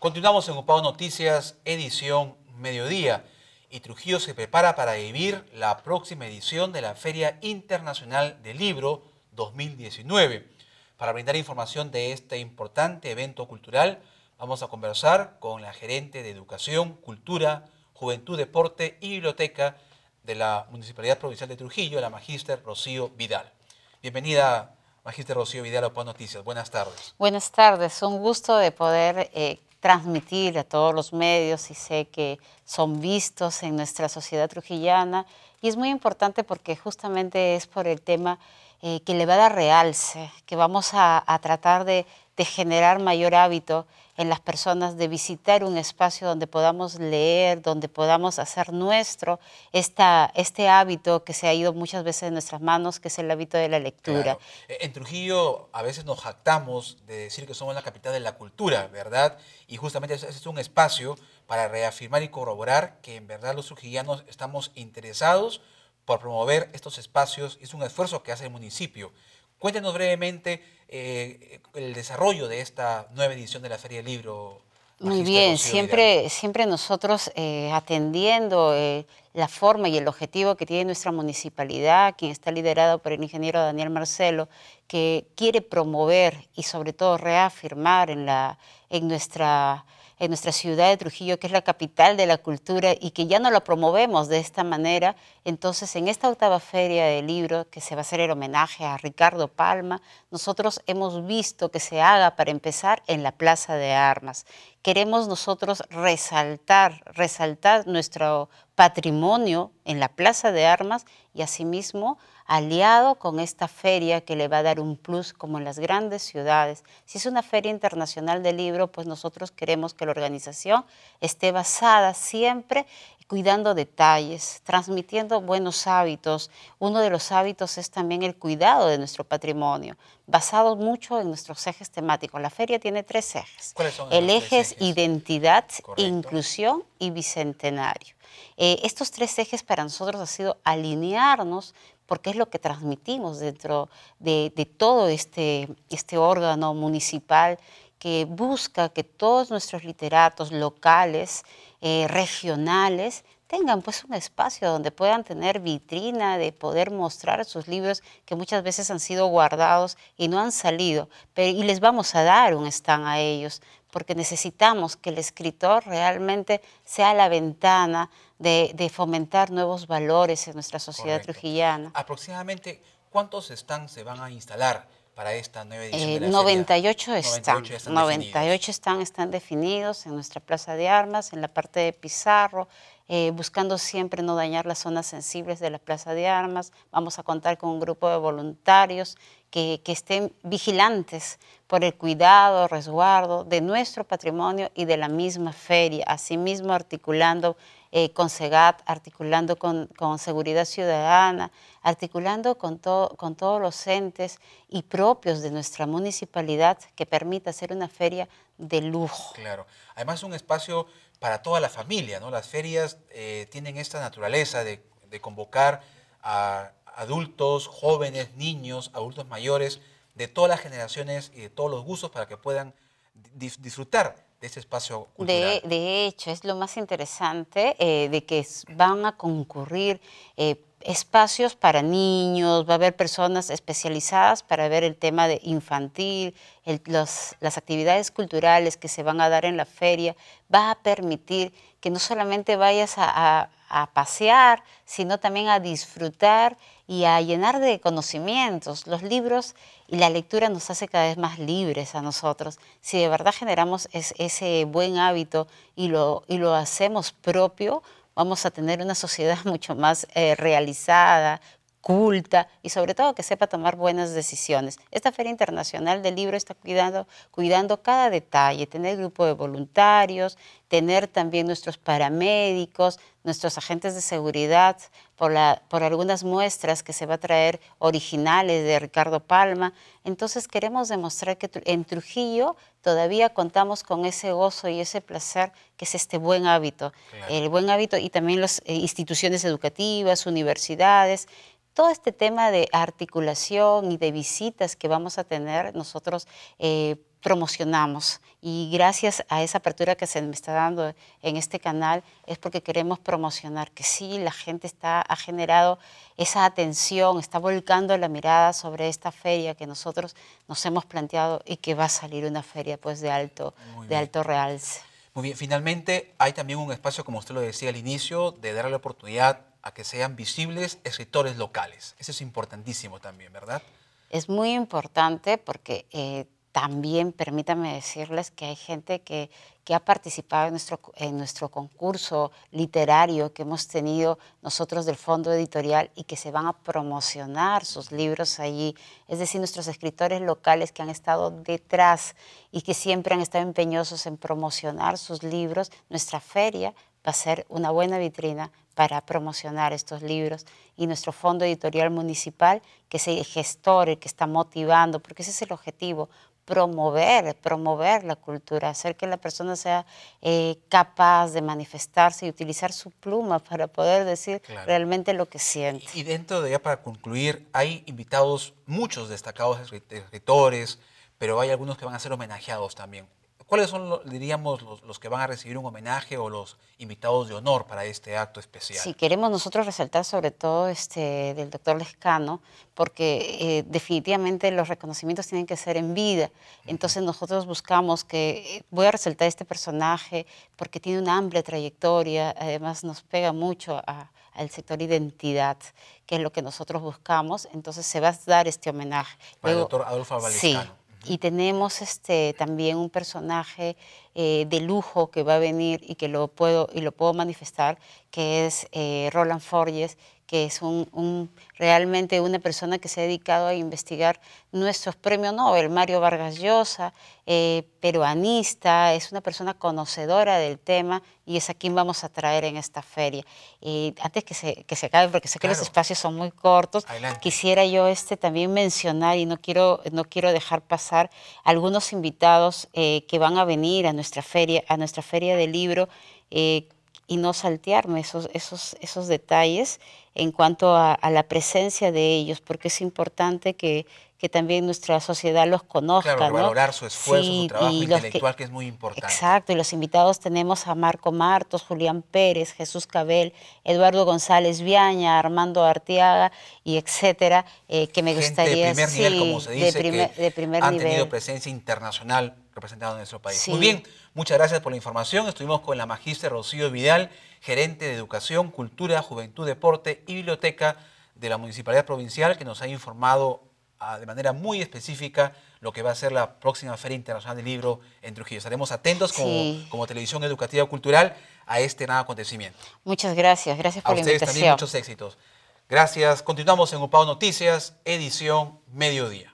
Continuamos en Ocupado Noticias, edición Mediodía. Y Trujillo se prepara para vivir la próxima edición de la Feria Internacional del Libro 2019. Para brindar información de este importante evento cultural, vamos a conversar con la gerente de Educación, Cultura, Juventud, Deporte y Biblioteca de la Municipalidad Provincial de Trujillo, la Magíster Rocío Vidal. Bienvenida, Magíster Rocío Vidal, a Noticias. Buenas tardes. Buenas tardes. Un gusto de poder eh, transmitir a todos los medios y sé que son vistos en nuestra sociedad trujillana y es muy importante porque justamente es por el tema eh, que le va a dar realce, que vamos a tratar de de generar mayor hábito en las personas de visitar un espacio donde podamos leer, donde podamos hacer nuestro esta, este hábito que se ha ido muchas veces de nuestras manos, que es el hábito de la lectura. E, en Trujillo a veces nos jactamos de decir que somos la capital de la cultura, ¿verdad? Y justamente ese es un espacio para reafirmar y corroborar que en verdad los trujillanos estamos interesados por promover estos espacios. Es un esfuerzo que hace el municipio. Cuéntenos brevemente eh, el desarrollo de esta nueva edición de la Feria Libro. Muy bien, siempre, siempre nosotros eh, atendiendo eh, la forma y el objetivo que tiene nuestra municipalidad, quien está liderado por el ingeniero Daniel Marcelo, que quiere promover y sobre todo reafirmar en, la, en nuestra en nuestra ciudad de Trujillo, que es la capital de la cultura y que ya no la promovemos de esta manera, entonces en esta octava feria del libro, que se va a hacer el homenaje a Ricardo Palma, nosotros hemos visto que se haga para empezar en la Plaza de Armas. Queremos nosotros resaltar, resaltar nuestro patrimonio en la Plaza de Armas y asimismo aliado con esta feria que le va a dar un plus como en las grandes ciudades. Si es una feria internacional del libro, pues nosotros queremos que la organización esté basada siempre cuidando detalles, transmitiendo buenos hábitos. Uno de los hábitos es también el cuidado de nuestro patrimonio, basado mucho en nuestros ejes temáticos. La feria tiene tres ejes. ¿Cuáles son el eje es identidad, inclusión y bicentenario. Eh, estos tres ejes para nosotros ha sido alinearnos porque es lo que transmitimos dentro de, todo este, este, órgano municipal que busca que todos nuestros literatos locales, eh, regionales, tengan pues un espacio donde puedan tener vitrina de poder mostrar sus libros que muchas veces han sido guardados y no han salido, y les vamos a dar un stand a ellos porque necesitamos que el escritor realmente sea la ventana de, fomentar nuevos valores en nuestra sociedad trujillana. Aproximadamente, ¿cuántos stands se van a instalar para esta nueva edición? Eh, de la 98, están, 98 están 98 están, están definidos en nuestra Plaza de Armas, en la parte de Pizarro, eh, buscando siempre no dañar las zonas sensibles de la plaza de armas. Vamos a contar con un grupo de voluntarios que, que estén vigilantes por el cuidado, resguardo de nuestro patrimonio y de la misma feria, asimismo articulando eh, con SEGAT, articulando con, con, Seguridad Ciudadana, articulando con, con todos los entes y propios de nuestra municipalidad que permita hacer una feria de lujo. Claro, además un espacio para toda la familia. ¿no? Las ferias eh, tienen esta naturaleza de, convocar a adultos, jóvenes, niños, adultos mayores, de todas las generaciones y de todos los gustos para que puedan disfrutar de este espacio cultural. De, hecho, es lo más interesante eh, de que van a concurrir eh, espacios para niños, va a haber personas especializadas para ver el tema de infantil, las actividades culturales que se van a dar en la feria, va a permitir que no solamente vayas a, pasear, sino también a disfrutar y a llenar de conocimientos. Los libros y la lectura nos hace cada vez más libres a nosotros. Si de verdad generamos ese buen hábito y lo hacemos propio, vamos a tener una sociedad mucho más eh, realizada, culta y sobre todo que sepa tomar buenas decisiones. Esta Feria Internacional del Libro está cuidando, cuidando cada detalle, tener grupo de voluntarios, tener también nuestros paramédicos, nuestros agentes de seguridad, por, la, por algunas muestras que se va a traer originales de Ricardo Palma. Entonces queremos demostrar que en Trujillo todavía contamos con ese gozo y ese placer que es este buen hábito. El buen hábito y también las eh, instituciones educativas, universidades todo este tema de articulación y de visitas que vamos a tener, nosotros eh, promocionamos y gracias a esa apertura que se me está dando en este canal es porque queremos promocionar que sí, la gente está, ha generado esa atención, está volcando la mirada sobre esta feria que nosotros nos hemos planteado y que va a salir una feria pues de alto, de alto realce. Muy bien, finalmente hay también un espacio, como usted lo decía al inicio, de darle la oportunidad a que sean visibles escritores locales. Eso es importantísimo también, ¿verdad? Es muy importante porque eh, también permítame decirles que hay gente que, que ha participado en nuestro, en nuestro concurso literario que hemos tenido nosotros del Fondo Editorial y que se van a promocionar sus libros allí. Es decir, nuestros escritores locales que han estado detrás y que siempre han estado empeñosos en promocionar sus libros. Nuestra feria va a ser una buena vitrina para promocionar estos libros y nuestro fondo editorial municipal, que es el gestor, que está motivando, porque ese es el objetivo, promover, promover la cultura, hacer que la persona sea eh, capaz de manifestarse y utilizar su pluma para poder decir realmente lo que siente. Y dentro de ya para concluir, hay invitados, muchos destacados escritores, pero hay algunos que van a ser homenajeados también. ¿Cuáles son, diríamos, los, que van a recibir un homenaje o los invitados de honor para este acto especial? Sí, queremos nosotros resaltar sobre todo este, del doctor Lescano, porque eh, definitivamente los reconocimientos tienen que ser en vida. Entonces nosotros buscamos que, eh, voy a resaltar este personaje porque tiene una amplia trayectoria, además nos pega mucho al sector identidad, que es lo que nosotros buscamos. Entonces se va a dar este homenaje. Para el doctor Adolfo Sí, y tenemos este, también un personaje eh, de lujo que va a venir y que lo puedo, y lo puedo manifestar, que es eh, Roland Forges, que es un, realmente una persona que se ha dedicado a investigar nuestros premios Nobel, Mario Vargas Llosa, eh, peruanista, es una persona conocedora del tema y es a quien vamos a traer en esta feria. antes que se, que se acabe, porque sé que los espacios son muy cortos, quisiera yo este también mencionar, y no quiero, no quiero dejar pasar, algunos invitados que van a venir a nuestra feria, a nuestra feria de libro eh, y no saltearme esos, esos, esos detalles en cuanto a, la presencia de ellos, porque es importante que, que también nuestra sociedad los conozca. Claro, valorar su esfuerzo, su trabajo intelectual, que, es muy importante. Exacto, y los invitados tenemos a Marco Martos, Julián Pérez, Jesús Cabel, Eduardo González Viaña, Armando Arteaga, y etcétera, eh, que me gustaría... de primer nivel, como se dice, que han tenido presencia internacional presentado en nuestro país. Muy bien, muchas gracias por la información. Estuvimos con la magistra Rocío Vidal, gerente de Educación, Cultura, Juventud, Deporte y Biblioteca de la Municipalidad Provincial, que nos ha informado ah, de manera muy específica lo que va a ser la próxima Feria Internacional del Libro en Trujillo. Estaremos atentos como, Televisión Educativa Cultural a este nuevo acontecimiento. Muchas gracias, gracias por la invitación. ustedes también muchos éxitos. Gracias. Continuamos en UPAO Noticias, edición Mediodía.